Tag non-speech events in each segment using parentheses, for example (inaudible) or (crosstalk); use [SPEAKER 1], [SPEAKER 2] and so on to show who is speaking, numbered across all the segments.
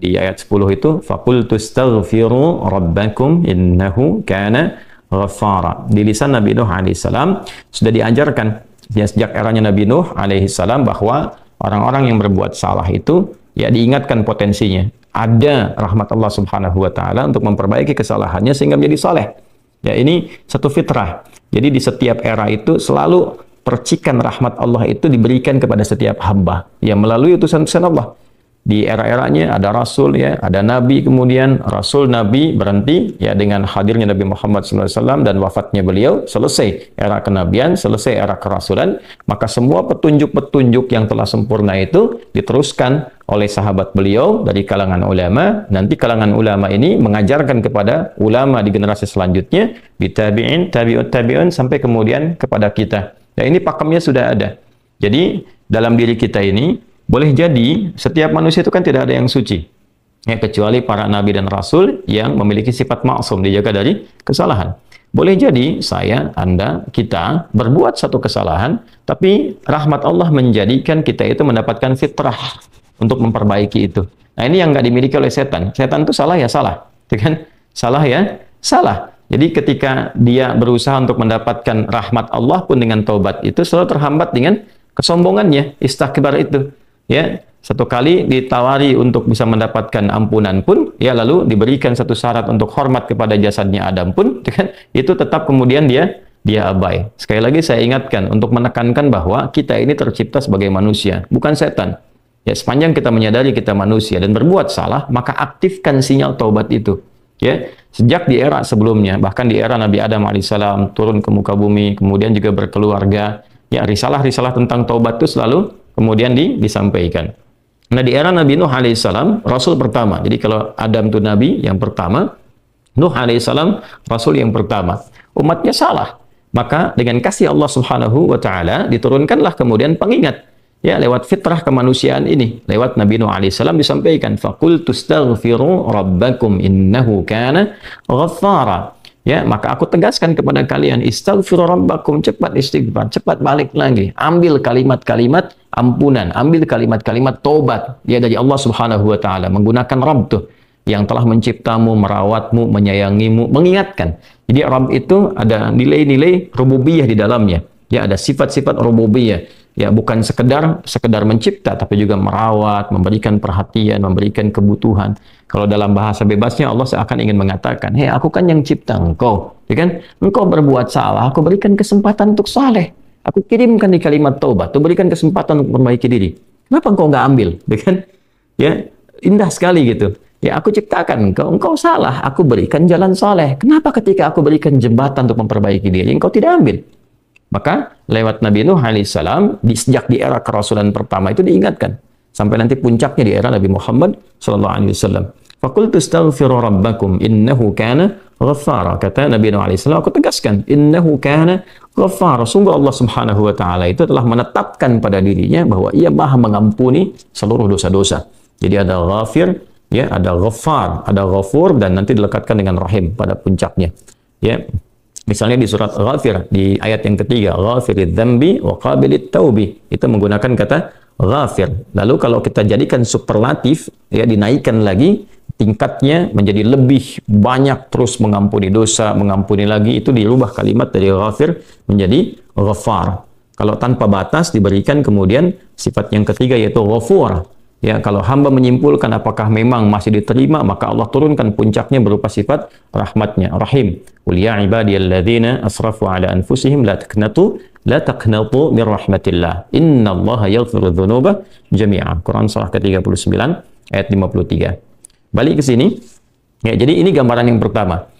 [SPEAKER 1] di ayat 10 itu fakultu staghfiru rabbakum innahu kana ghafara. Di lisan Nabi Nuh Alaihi salam sudah diajarkan ya sejak eranya Nabi Nuh Alaihi salam bahwa orang-orang yang berbuat salah itu ya diingatkan potensinya. Ada rahmat Allah Subhanahu wa taala untuk memperbaiki kesalahannya sehingga menjadi saleh. Ya ini satu fitrah. Jadi di setiap era itu selalu percikan rahmat Allah itu diberikan kepada setiap hamba ya melalui utusan-utusan Allah di era-eranya ada rasul ya, ada nabi kemudian rasul nabi berhenti ya dengan hadirnya Nabi Muhammad SAW dan wafatnya beliau selesai era kenabian, selesai era kerasulan, maka semua petunjuk-petunjuk yang telah sempurna itu diteruskan oleh sahabat beliau dari kalangan ulama. Nanti kalangan ulama ini mengajarkan kepada ulama di generasi selanjutnya, ditabi'in, tabi'ut tabi'un sampai kemudian kepada kita. nah ini pakemnya sudah ada. Jadi dalam diri kita ini boleh jadi setiap manusia itu kan tidak ada yang suci. Ya, kecuali para nabi dan rasul yang memiliki sifat maksum dijaga dari kesalahan. Boleh jadi saya, Anda, kita berbuat satu kesalahan, tapi rahmat Allah menjadikan kita itu mendapatkan fitrah untuk memperbaiki itu. Nah ini yang nggak dimiliki oleh setan. Setan itu salah ya salah, ya kan? Salah ya salah. Jadi ketika dia berusaha untuk mendapatkan rahmat Allah pun dengan taubat itu selalu terhambat dengan kesombongannya, istakbar itu ya satu kali ditawari untuk bisa mendapatkan ampunan pun ya lalu diberikan satu syarat untuk hormat kepada jasadnya Adam pun (laughs) itu, kan, itu tetap kemudian dia dia abai. Sekali lagi saya ingatkan untuk menekankan bahwa kita ini tercipta sebagai manusia, bukan setan. Ya, sepanjang kita menyadari kita manusia dan berbuat salah, maka aktifkan sinyal taubat itu. Ya, sejak di era sebelumnya, bahkan di era Nabi Adam alaihissalam turun ke muka bumi, kemudian juga berkeluarga, ya risalah-risalah tentang taubat itu selalu kemudian di, disampaikan. Nah, di era Nabi Nuh alaihissalam, Rasul pertama. Jadi kalau Adam itu Nabi yang pertama, Nuh alaihissalam Rasul yang pertama. Umatnya salah. Maka dengan kasih Allah subhanahu wa ta'ala, diturunkanlah kemudian pengingat. Ya, lewat fitrah kemanusiaan ini. Lewat Nabi Nuh alaihissalam disampaikan, فَقُلْ تُسْتَغْفِرُوا رَبَّكُمْ إِنَّهُ كَانَ غَفَّارًا Ya, maka aku tegaskan kepada kalian, istighfar rabbakum, cepat istighfar, cepat balik lagi. Ambil kalimat-kalimat ampunan. Ambil kalimat-kalimat tobat. Dia dari Allah Subhanahu wa taala menggunakan Rabb tuh yang telah menciptamu, merawatmu, menyayangimu, mengingatkan. Jadi Rabb itu ada nilai-nilai rububiyah di dalamnya. Ya ada sifat-sifat rububiyah. Ya bukan sekedar sekedar mencipta tapi juga merawat, memberikan perhatian, memberikan kebutuhan. Kalau dalam bahasa bebasnya Allah seakan ingin mengatakan, "Hei, aku kan yang cipta engkau." Ya kan? Engkau berbuat salah, aku berikan kesempatan untuk saleh. Aku kirimkan di kalimat taubat, tuh berikan kesempatan untuk memperbaiki diri. Kenapa engkau nggak ambil? Bukan? (laughs) Ya, ya, indah sekali gitu. Ya, aku ciptakan engkau, engkau salah, aku berikan jalan soleh. Kenapa ketika aku berikan jembatan untuk memperbaiki diri, engkau tidak ambil? Maka lewat Nabi Nuh alaihissalam, di, sejak di era kerasulan pertama itu diingatkan. Sampai nanti puncaknya di era Nabi Muhammad sallallahu alaihi wasallam. Fakultu staghfiru rabbakum innahu kana ghaffara. Kata Nabi Nuh AS, aku tegaskan, innahu kana ghaffara. Sungguh Allah subhanahu wa ta'ala itu telah menetapkan pada dirinya bahwa ia maha mengampuni seluruh dosa-dosa. Jadi ada ghafir, ya, ada ghaffar, ada ghafur, dan nanti dilekatkan dengan rahim pada puncaknya. Ya, Misalnya di surat Ghafir, di ayat yang ketiga, Ghafirid dhambi wa qabilid taubi. Itu menggunakan kata Ghafir. Lalu kalau kita jadikan superlatif, ya dinaikkan lagi, tingkatnya menjadi lebih banyak terus mengampuni dosa, mengampuni lagi itu dirubah kalimat dari ghafir menjadi ghafar. Kalau tanpa batas diberikan kemudian sifat yang ketiga yaitu ghafur. Ya, kalau hamba menyimpulkan apakah memang masih diterima, maka Allah turunkan puncaknya berupa sifat rahmatnya, rahim. Qul ya ibadiyalladzina asrafu ala anfusihim la taqnatu la taqnatu min rahmatillah. Innallaha yaghfiru dzunuba Quran surah ke-39 ayat 53. Balik ke sini. Ya, jadi ini gambaran yang pertama.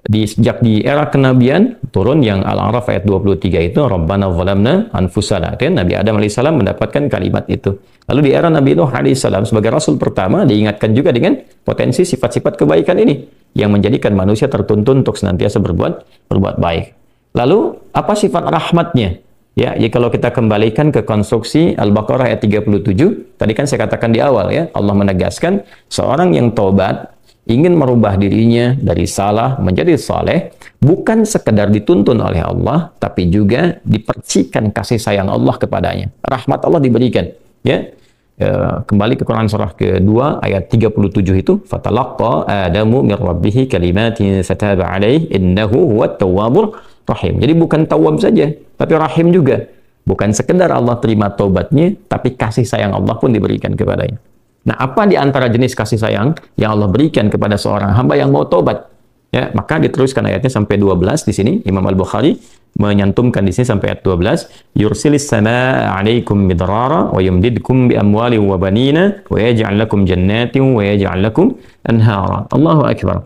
[SPEAKER 1] Di sejak di era kenabian turun yang Al-A'raf ayat 23 itu Rabbana zalamna anfusana. Kan Nabi Adam alaihissalam mendapatkan kalimat itu. Lalu di era Nabi Nuh alaihissalam sebagai rasul pertama diingatkan juga dengan potensi sifat-sifat kebaikan ini yang menjadikan manusia tertuntun untuk senantiasa berbuat berbuat baik. Lalu apa sifat rahmatnya? Ya, ya kalau kita kembalikan ke konstruksi Al-Baqarah ayat 37, tadi kan saya katakan di awal ya, Allah menegaskan seorang yang tobat ingin merubah dirinya dari salah menjadi saleh bukan sekedar dituntun oleh Allah tapi juga dipercikan kasih sayang Allah kepadanya. Rahmat Allah diberikan, ya. ya kembali ke Quran surah ke kedua ayat 37 itu fatalaqa adamu mir rabbih kalimatin fataba alaihi innahu huwat tawwabur rahim. Jadi bukan tawab saja, tapi rahim juga. Bukan sekedar Allah terima taubatnya, tapi kasih sayang Allah pun diberikan kepadanya. Nah, apa di antara jenis kasih sayang yang Allah berikan kepada seorang hamba yang mau taubat? Ya, maka diteruskan ayatnya sampai 12 di sini Imam Al-Bukhari menyantumkan di sini sampai ayat 12 yursilis samaa 'alaikum midrara wa yumdidkum bi amwali wa banina wa yaj'al lakum jannatin wa yaj'al lakum anhara Allahu akbar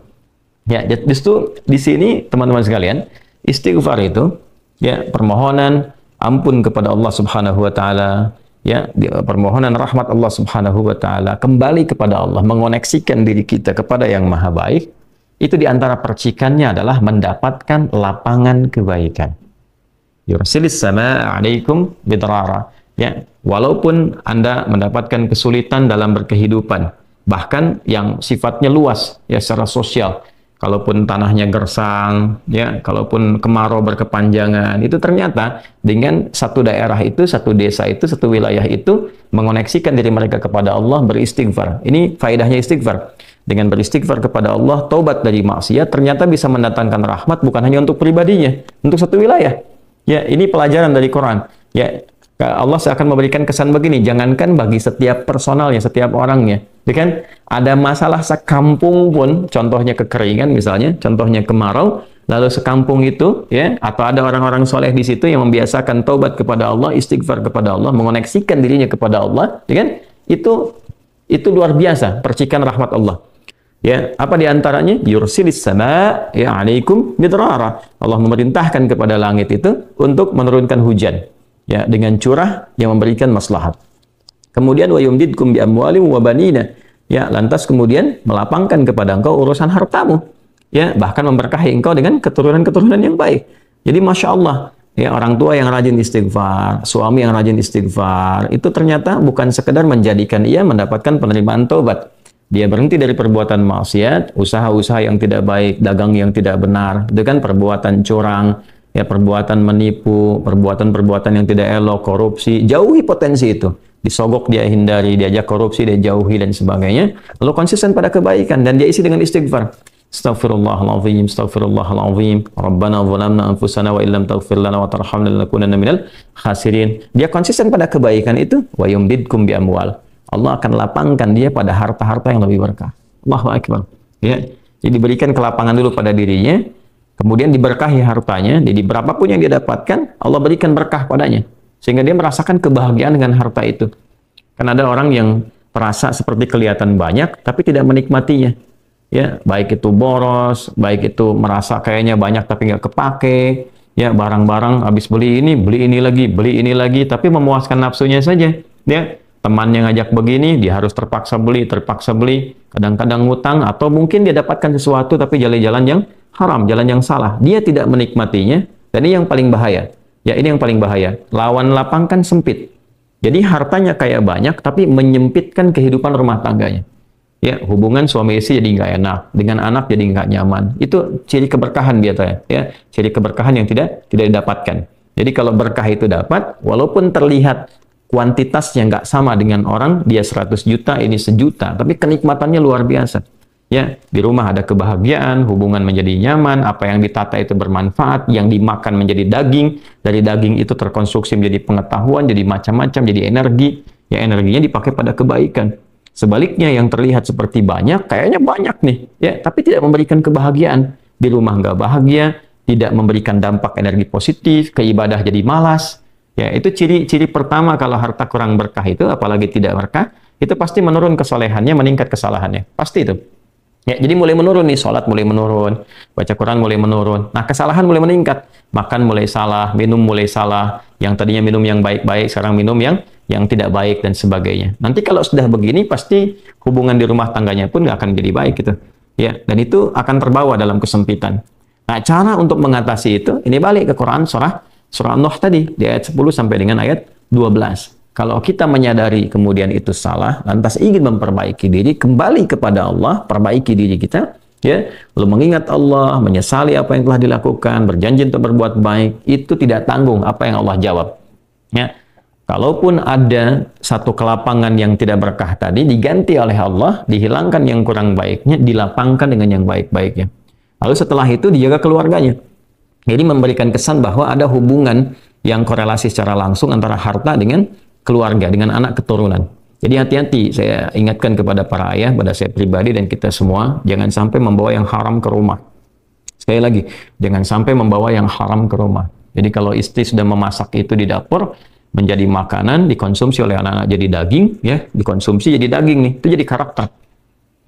[SPEAKER 1] ya justru di sini teman-teman sekalian istighfar itu ya permohonan ampun kepada Allah Subhanahu wa taala ya permohonan rahmat Allah Subhanahu wa taala kembali kepada Allah mengoneksikan diri kita kepada yang maha baik itu di antara percikannya adalah mendapatkan lapangan kebaikan yursilis sama alaikum bidrara ya walaupun Anda mendapatkan kesulitan dalam berkehidupan bahkan yang sifatnya luas ya secara sosial kalaupun tanahnya gersang, ya, kalaupun kemarau berkepanjangan, itu ternyata dengan satu daerah itu, satu desa itu, satu wilayah itu mengoneksikan diri mereka kepada Allah beristighfar. Ini faedahnya istighfar. Dengan beristighfar kepada Allah, taubat dari maksiat ternyata bisa mendatangkan rahmat bukan hanya untuk pribadinya, untuk satu wilayah. Ya, ini pelajaran dari Quran. Ya, Allah akan memberikan kesan begini, jangankan bagi setiap personalnya, setiap orangnya. Ya kan ada masalah sekampung pun, contohnya kekeringan misalnya, contohnya kemarau, lalu sekampung itu, ya, atau ada orang-orang soleh di situ yang membiasakan taubat kepada Allah, istighfar kepada Allah, mengoneksikan dirinya kepada Allah, ya kan? Itu itu luar biasa percikan rahmat Allah. Ya, apa diantaranya? Yursilis sama ya alaikum midrara. Allah memerintahkan kepada langit itu untuk menurunkan hujan ya dengan curah yang memberikan maslahat. Kemudian wa yumdidkum bi amwalim wa banina. Ya, lantas kemudian melapangkan kepada engkau urusan hartamu. Ya, bahkan memberkahi engkau dengan keturunan-keturunan yang baik. Jadi Masya Allah, ya orang tua yang rajin istighfar, suami yang rajin istighfar, itu ternyata bukan sekedar menjadikan ia mendapatkan penerimaan tobat. Dia berhenti dari perbuatan maksiat, usaha-usaha yang tidak baik, dagang yang tidak benar, dengan perbuatan curang, ya perbuatan menipu, perbuatan-perbuatan yang tidak elok, korupsi, jauhi potensi itu. Disogok dia hindari, diajak korupsi dia jauhi dan sebagainya. Lalu konsisten pada kebaikan dan dia isi dengan istighfar. Astaghfirullahalazim, astaghfirullahalazim. Rabbana zulamna anfusana wa illam taghfir lana wa tarhamna lakunanna minal khasirin. Dia konsisten pada kebaikan itu wa yumdidkum bi amwal. Allah akan lapangkan dia pada harta-harta yang lebih berkah. Allahu akbar. Ya. Jadi berikan kelapangan dulu pada dirinya, Kemudian diberkahi hartanya, jadi berapapun yang dia dapatkan, Allah berikan berkah padanya. Sehingga dia merasakan kebahagiaan dengan harta itu. Karena ada orang yang merasa seperti kelihatan banyak, tapi tidak menikmatinya. Ya, baik itu boros, baik itu merasa kayaknya banyak tapi nggak kepake, ya barang-barang habis beli ini, beli ini lagi, beli ini lagi, tapi memuaskan nafsunya saja. Ya, temannya ngajak begini, dia harus terpaksa beli, terpaksa beli, kadang-kadang ngutang, atau mungkin dia dapatkan sesuatu tapi jalan-jalan yang haram, jalan yang salah. Dia tidak menikmatinya, dan ini yang paling bahaya. Ya, ini yang paling bahaya. Lawan lapang kan sempit. Jadi hartanya kayak banyak, tapi menyempitkan kehidupan rumah tangganya. Ya, hubungan suami istri jadi nggak enak, dengan anak jadi nggak nyaman. Itu ciri keberkahan biasanya, ya. Ciri keberkahan yang tidak tidak didapatkan. Jadi kalau berkah itu dapat, walaupun terlihat kuantitasnya nggak sama dengan orang dia 100 juta ini sejuta tapi kenikmatannya luar biasa ya di rumah ada kebahagiaan hubungan menjadi nyaman apa yang ditata itu bermanfaat yang dimakan menjadi daging dari daging itu terkonstruksi menjadi pengetahuan jadi macam-macam jadi energi ya energinya dipakai pada kebaikan sebaliknya yang terlihat seperti banyak kayaknya banyak nih ya tapi tidak memberikan kebahagiaan di rumah nggak bahagia tidak memberikan dampak energi positif keibadah jadi malas Ya, itu ciri-ciri pertama kalau harta kurang berkah itu, apalagi tidak berkah, itu pasti menurun kesolehannya, meningkat kesalahannya. Pasti itu. Ya, jadi mulai menurun nih, sholat mulai menurun, baca Quran mulai menurun. Nah, kesalahan mulai meningkat. Makan mulai salah, minum mulai salah. Yang tadinya minum yang baik-baik, sekarang minum yang yang tidak baik dan sebagainya. Nanti kalau sudah begini, pasti hubungan di rumah tangganya pun nggak akan jadi baik gitu. Ya, dan itu akan terbawa dalam kesempitan. Nah, cara untuk mengatasi itu, ini balik ke Quran surah surah An-Nuh tadi di ayat 10 sampai dengan ayat 12. Kalau kita menyadari kemudian itu salah, lantas ingin memperbaiki diri, kembali kepada Allah, perbaiki diri kita, ya, lalu mengingat Allah, menyesali apa yang telah dilakukan, berjanji untuk berbuat baik, itu tidak tanggung apa yang Allah jawab. Ya. Kalaupun ada satu kelapangan yang tidak berkah tadi diganti oleh Allah, dihilangkan yang kurang baiknya, dilapangkan dengan yang baik-baiknya. Lalu setelah itu dijaga keluarganya. Jadi memberikan kesan bahwa ada hubungan yang korelasi secara langsung antara harta dengan keluarga, dengan anak keturunan. Jadi hati-hati, saya ingatkan kepada para ayah, pada saya pribadi dan kita semua, jangan sampai membawa yang haram ke rumah. Sekali lagi, jangan sampai membawa yang haram ke rumah. Jadi kalau istri sudah memasak itu di dapur, menjadi makanan, dikonsumsi oleh anak-anak jadi daging, ya, dikonsumsi jadi daging nih, itu jadi karakter.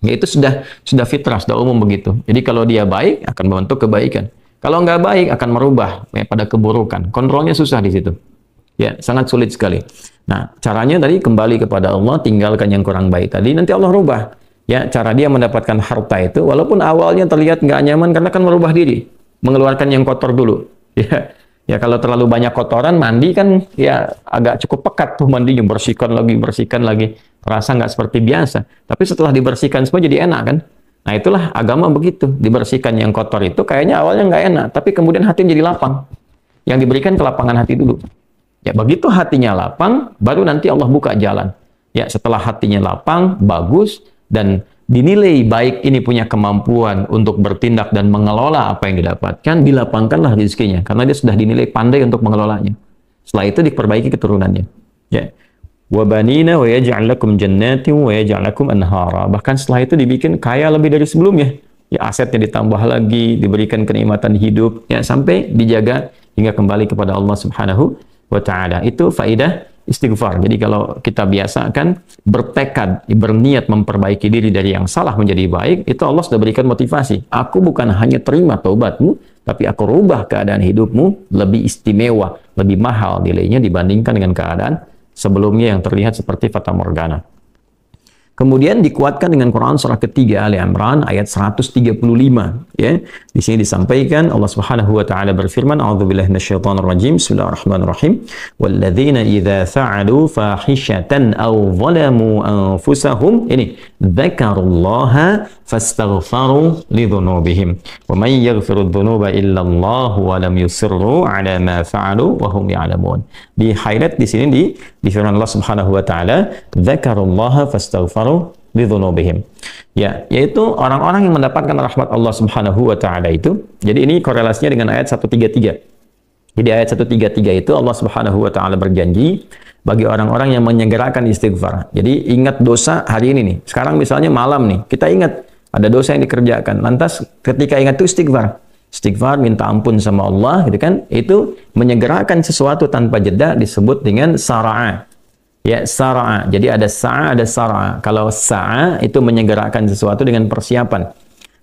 [SPEAKER 1] Ya itu sudah sudah fitrah, sudah umum begitu. Jadi kalau dia baik, akan membentuk kebaikan. Kalau nggak baik akan merubah ya, pada keburukan. Kontrolnya susah di situ. Ya, sangat sulit sekali. Nah, caranya tadi kembali kepada Allah, tinggalkan yang kurang baik tadi, nanti Allah rubah. Ya, cara dia mendapatkan harta itu, walaupun awalnya terlihat nggak nyaman karena kan merubah diri, mengeluarkan yang kotor dulu. (laughs) Ya, ya kalau terlalu banyak kotoran mandi kan ya agak cukup pekat tuh mandinya bersihkan lagi bersihkan lagi Rasa nggak seperti biasa. Tapi setelah dibersihkan semua jadi enak kan? Nah itulah agama begitu, dibersihkan yang kotor itu kayaknya awalnya nggak enak, tapi kemudian hati menjadi lapang. Yang diberikan ke lapangan hati dulu. Ya begitu hatinya lapang, baru nanti Allah buka jalan. Ya setelah hatinya lapang, bagus, dan dinilai baik ini punya kemampuan untuk bertindak dan mengelola apa yang didapatkan, dilapangkanlah rezekinya. Karena dia sudah dinilai pandai untuk mengelolanya. Setelah itu diperbaiki keturunannya. Ya wabanina banina wa yaj'al lakum jannatin wa yaj'al lakum anhara. Bahkan setelah itu dibikin kaya lebih dari sebelumnya. Ya asetnya ditambah lagi, diberikan kenikmatan hidup ya sampai dijaga hingga kembali kepada Allah Subhanahu wa taala. Itu faidah istighfar. Jadi kalau kita biasakan bertekad, berniat memperbaiki diri dari yang salah menjadi baik, itu Allah sudah berikan motivasi. Aku bukan hanya terima taubatmu, tapi aku rubah keadaan hidupmu lebih istimewa, lebih mahal nilainya dibandingkan dengan keadaan sebelumnya yang terlihat seperti Fata Morgana. Kemudian dikuatkan dengan Quran surah ketiga Ali Imran ayat 135 ya. Di sini disampaikan Allah Subhanahu wa taala berfirman a'udzubillahi minasyaitonir rajim bismillahirrahmanirrahim walladzina idza fa'alu fahishatan aw zalamu anfusahum ini dzakarullaha fastaghfaru lidzunubihim wa may yaghfiru dzunuba illa Allah wa lam yusirru ala ma fa'alu wa hum ya'lamun di highlight di sini di di firman Allah Subhanahu wa taala dzakarullaha fastaghfaru lidzunubihim. Ya, yaitu orang-orang yang mendapatkan rahmat Allah Subhanahu wa taala itu. Jadi ini korelasinya dengan ayat 133. Jadi ayat 133 itu Allah Subhanahu wa taala berjanji bagi orang-orang yang menyegerakan istighfar. Jadi ingat dosa hari ini nih. Sekarang misalnya malam nih, kita ingat ada dosa yang dikerjakan. Lantas ketika ingat itu istighfar istighfar minta ampun sama Allah gitu kan itu menyegerakan sesuatu tanpa jeda disebut dengan sara'a ya sara'a jadi ada sa'a ada sara'a kalau sa'a itu menyegerakan sesuatu dengan persiapan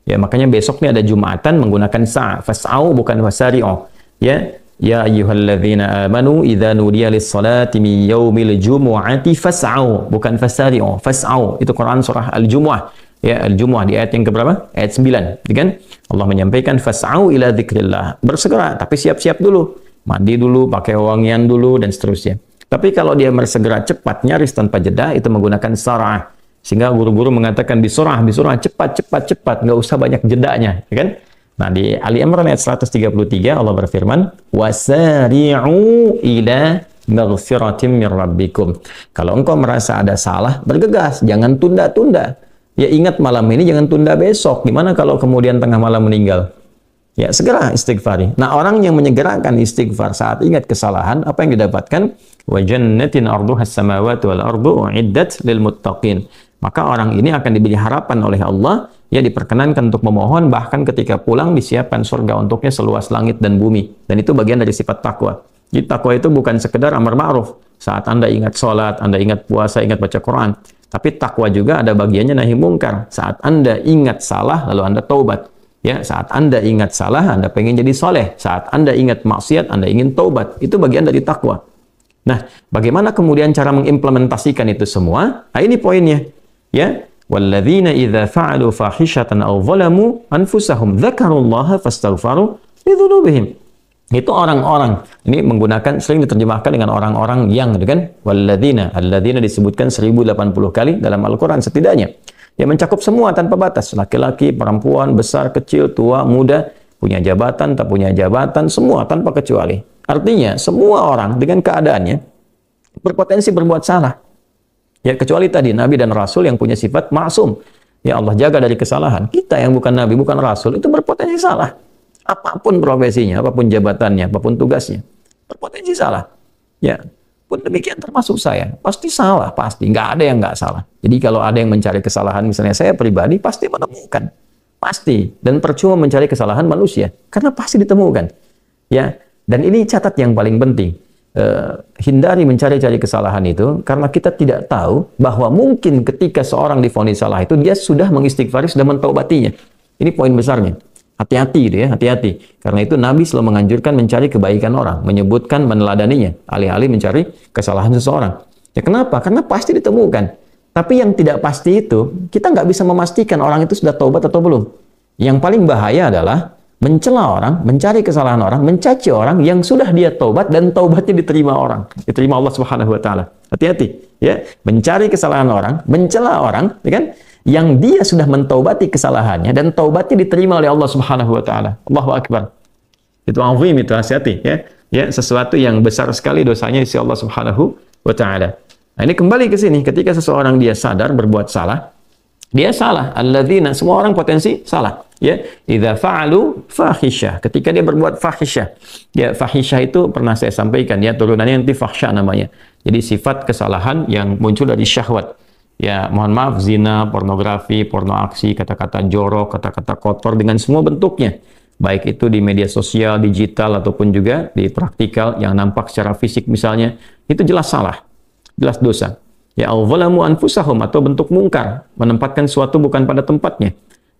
[SPEAKER 1] ya makanya besok nih ada jumatan menggunakan sa'a fas'au bukan wasari'u ya ya ayyuhalladzina amanu idza nudiya lis-salati min yaumil jumu'ati fas'au bukan fasari'u fas'au itu Quran surah al-jumu'ah ya Al-Jumuah di ayat yang keberapa? Ayat 9, ya kan? Allah menyampaikan fas'au ila dzikrillah. Bersegera, tapi siap-siap dulu. Mandi dulu, pakai wangian dulu dan seterusnya. Tapi kalau dia bersegera cepat nyaris tanpa jeda itu menggunakan sarah. Sehingga guru-guru mengatakan bisurah, bisurah, cepat, cepat, cepat, nggak usah banyak jedanya, ya kan? Nah, di Ali Imran ayat 133 Allah berfirman, "Wasari'u ila min rabbikum." Kalau engkau merasa ada salah, bergegas, jangan tunda-tunda. Ya ingat malam ini jangan tunda besok. Gimana kalau kemudian tengah malam meninggal? Ya segera istighfari. Nah orang yang menyegerakan istighfar saat ingat kesalahan apa yang didapatkan? Wa arduhas samawati wal ardu uiddat lil muttaqin. Maka orang ini akan diberi harapan oleh Allah ya diperkenankan untuk memohon bahkan ketika pulang disiapkan surga untuknya seluas langit dan bumi. Dan itu bagian dari sifat takwa. Jadi takwa itu bukan sekedar amar ma'ruf. Saat Anda ingat sholat, Anda ingat puasa, ingat baca Quran. Tapi takwa juga ada bagiannya nahi mungkar. Saat Anda ingat salah, lalu Anda taubat. Ya, saat Anda ingat salah, Anda pengen jadi soleh. Saat Anda ingat maksiat, Anda ingin taubat. Itu bagian dari takwa. Nah, bagaimana kemudian cara mengimplementasikan itu semua? Nah, ini poinnya. Ya, walladzina idza fa'alu fahishatan aw anfusahum dzakarullaha fastaghfaru itu orang-orang. Ini menggunakan sering diterjemahkan dengan orang-orang yang gitu kan. Walladzina, alladzina disebutkan 1080 kali dalam Al-Qur'an setidaknya. yang mencakup semua tanpa batas, laki-laki, perempuan, besar, kecil, tua, muda, punya jabatan, tak punya jabatan, semua tanpa kecuali. Artinya semua orang dengan keadaannya berpotensi berbuat salah. Ya kecuali tadi nabi dan rasul yang punya sifat maksum. Ya Allah jaga dari kesalahan. Kita yang bukan nabi, bukan rasul itu berpotensi salah apapun profesinya, apapun jabatannya, apapun tugasnya, berpotensi salah. Ya, pun demikian termasuk saya pasti salah pasti nggak ada yang nggak salah jadi kalau ada yang mencari kesalahan misalnya saya pribadi pasti menemukan pasti dan percuma mencari kesalahan manusia karena pasti ditemukan ya dan ini catat yang paling penting eh, hindari mencari-cari kesalahan itu karena kita tidak tahu bahwa mungkin ketika seorang difonis salah itu dia sudah mengistighfari sudah mentaubatinya ini poin besarnya Hati-hati gitu ya, hati-hati. Karena itu Nabi selalu menganjurkan mencari kebaikan orang, menyebutkan meneladaninya, alih-alih mencari kesalahan seseorang. Ya kenapa? Karena pasti ditemukan. Tapi yang tidak pasti itu, kita nggak bisa memastikan orang itu sudah taubat atau belum. Yang paling bahaya adalah mencela orang, mencari kesalahan orang, mencaci orang yang sudah dia taubat dan taubatnya diterima orang, diterima Allah Subhanahu wa taala. Hati-hati, ya. Mencari kesalahan orang, mencela orang, ya kan? yang dia sudah mentaubati kesalahannya dan taubatnya diterima oleh Allah Subhanahu wa taala. Allahu akbar. Itu azim itu hati ya. Ya, sesuatu yang besar sekali dosanya di Allah Subhanahu wa taala. Nah, ini kembali ke sini ketika seseorang dia sadar berbuat salah, dia salah. Alladzina semua orang potensi salah. Ya, idza fa'alu fahisyah. Ketika dia berbuat fahisyah. Ya, fahisyah itu pernah saya sampaikan ya turunannya nanti fahsyah namanya. Jadi sifat kesalahan yang muncul dari syahwat ya mohon maaf zina, pornografi, porno aksi, kata-kata jorok, kata-kata kotor dengan semua bentuknya. Baik itu di media sosial, digital ataupun juga di praktikal yang nampak secara fisik misalnya, itu jelas salah. Jelas dosa. Ya awalamu anfusahum atau bentuk mungkar, menempatkan suatu bukan pada tempatnya.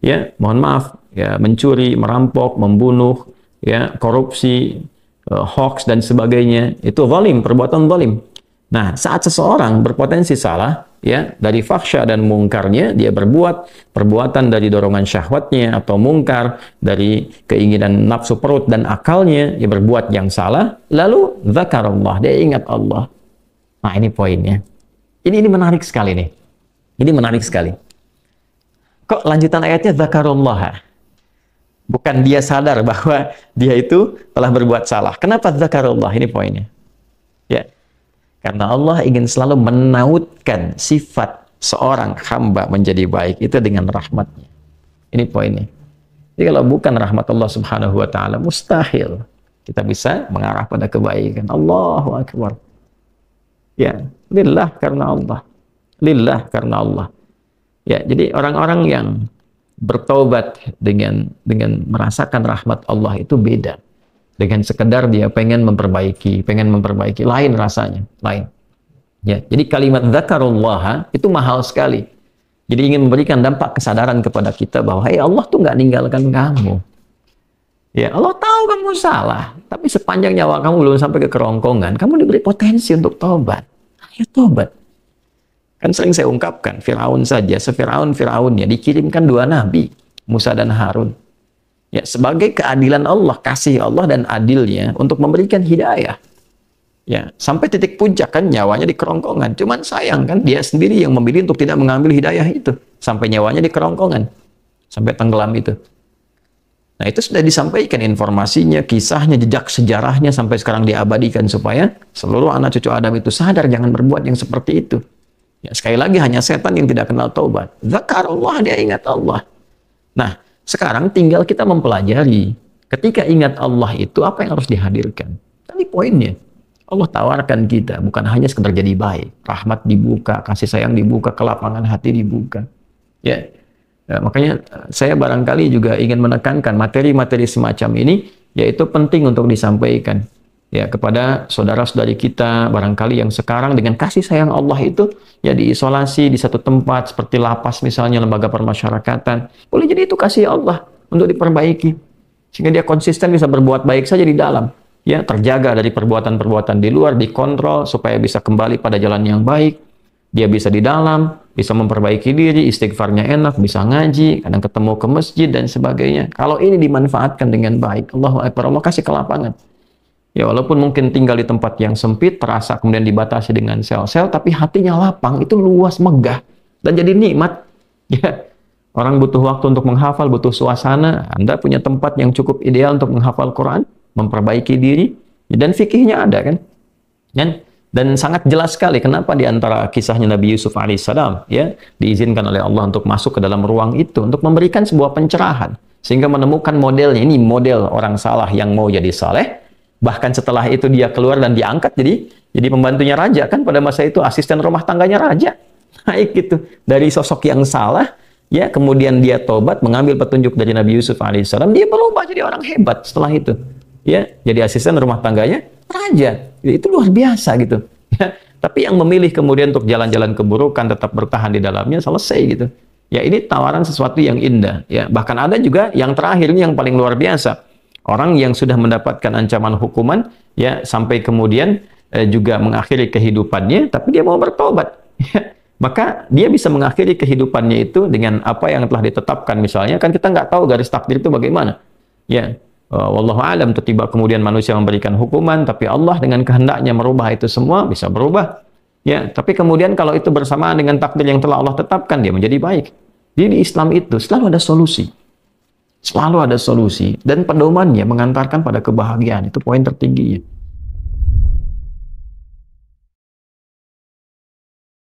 [SPEAKER 1] Ya, mohon maaf, ya mencuri, merampok, membunuh, ya korupsi, eh, hoax dan sebagainya, itu zalim, perbuatan zalim. Nah, saat seseorang berpotensi salah, ya, dari faksa dan mungkarnya, dia berbuat perbuatan dari dorongan syahwatnya atau mungkar, dari keinginan nafsu perut dan akalnya, dia berbuat yang salah, lalu zakarullah, dia ingat Allah. Nah, ini poinnya. Ini ini menarik sekali nih. Ini menarik sekali. Kok lanjutan ayatnya zakarullah? Bukan dia sadar bahwa dia itu telah berbuat salah. Kenapa zakarullah? Ini poinnya. Karena Allah ingin selalu menautkan sifat seorang hamba menjadi baik itu dengan rahmatnya. Ini poinnya. Jadi kalau bukan rahmat Allah subhanahu wa ta'ala, mustahil kita bisa mengarah pada kebaikan. Allahu Akbar. Ya, lillah karena Allah. Lillah karena Allah. Ya, jadi orang-orang yang bertobat dengan dengan merasakan rahmat Allah itu beda dengan sekedar dia pengen memperbaiki, pengen memperbaiki. Lain rasanya, lain. Ya, jadi kalimat zakarullah itu mahal sekali. Jadi ingin memberikan dampak kesadaran kepada kita bahwa hey, Allah tuh nggak ninggalkan kamu. Ya, Allah tahu kamu salah, tapi sepanjang nyawa kamu belum sampai ke kerongkongan, kamu diberi potensi untuk tobat. Ayo tobat. Kan sering saya ungkapkan, Firaun saja, sefiraun Firaunnya dikirimkan dua nabi, Musa dan Harun. Ya, sebagai keadilan Allah, kasih Allah dan adilnya untuk memberikan hidayah. Ya, sampai titik puncak kan nyawanya di kerongkongan. Cuman sayang kan dia sendiri yang memilih untuk tidak mengambil hidayah itu sampai nyawanya di kerongkongan. Sampai tenggelam itu. Nah, itu sudah disampaikan informasinya, kisahnya, jejak sejarahnya sampai sekarang diabadikan supaya seluruh anak cucu Adam itu sadar jangan berbuat yang seperti itu. Ya, sekali lagi hanya setan yang tidak kenal taubat. Zakar Allah, dia ingat Allah. Nah, sekarang tinggal kita mempelajari. Ketika ingat Allah itu apa yang harus dihadirkan. Tadi poinnya. Allah tawarkan kita bukan hanya sekedar jadi baik, rahmat dibuka, kasih sayang dibuka, kelapangan hati dibuka. Ya. ya makanya eh, saya barangkali juga ingin menekankan materi-materi semacam ini yaitu penting untuk disampaikan ya kepada saudara-saudari kita barangkali yang sekarang dengan kasih sayang Allah itu ya diisolasi di satu tempat seperti lapas misalnya lembaga permasyarakatan boleh jadi itu kasih Allah untuk diperbaiki sehingga dia konsisten bisa berbuat baik saja di dalam ya terjaga dari perbuatan-perbuatan di luar dikontrol supaya bisa kembali pada jalan yang baik dia bisa di dalam bisa memperbaiki diri istighfarnya enak bisa ngaji kadang ketemu ke masjid dan sebagainya kalau ini dimanfaatkan dengan baik Allah Akbar Allah kasih kelapangan Ya walaupun mungkin tinggal di tempat yang sempit, terasa kemudian dibatasi dengan sel-sel, tapi hatinya lapang, itu luas, megah, dan jadi nikmat. (laughs) Ya. Orang butuh waktu untuk menghafal, butuh suasana. Anda punya tempat yang cukup ideal untuk menghafal Quran, memperbaiki diri, dan fikihnya ada kan? Dan, dan sangat jelas sekali kenapa di antara kisahnya Nabi Yusuf alaihissalam ya diizinkan oleh Allah untuk masuk ke dalam ruang itu untuk memberikan sebuah pencerahan sehingga menemukan modelnya ini model orang salah yang mau jadi saleh Bahkan setelah itu dia keluar dan diangkat jadi jadi pembantunya raja kan pada masa itu asisten rumah tangganya raja. (laughs) Naik gitu dari sosok yang salah ya kemudian dia tobat mengambil petunjuk dari Nabi Yusuf alaihissalam dia berubah jadi orang hebat setelah itu ya jadi asisten rumah tangganya raja itu luar biasa gitu (laughs) ya. tapi yang memilih kemudian untuk jalan-jalan keburukan tetap bertahan di dalamnya selesai gitu ya ini tawaran sesuatu yang indah ya bahkan ada juga yang terakhir ini yang paling luar biasa orang yang sudah mendapatkan ancaman hukuman ya sampai kemudian eh, juga mengakhiri kehidupannya tapi dia mau bertobat ya. maka dia bisa mengakhiri kehidupannya itu dengan apa yang telah ditetapkan misalnya kan kita nggak tahu garis takdir itu bagaimana ya eh, wallahu alam tiba kemudian manusia memberikan hukuman tapi Allah dengan kehendaknya merubah itu semua bisa berubah ya tapi kemudian kalau itu bersamaan dengan takdir yang telah Allah tetapkan dia menjadi baik jadi di Islam itu selalu ada solusi Selalu ada solusi dan pedomannya mengantarkan pada kebahagiaan. Itu poin tertingginya.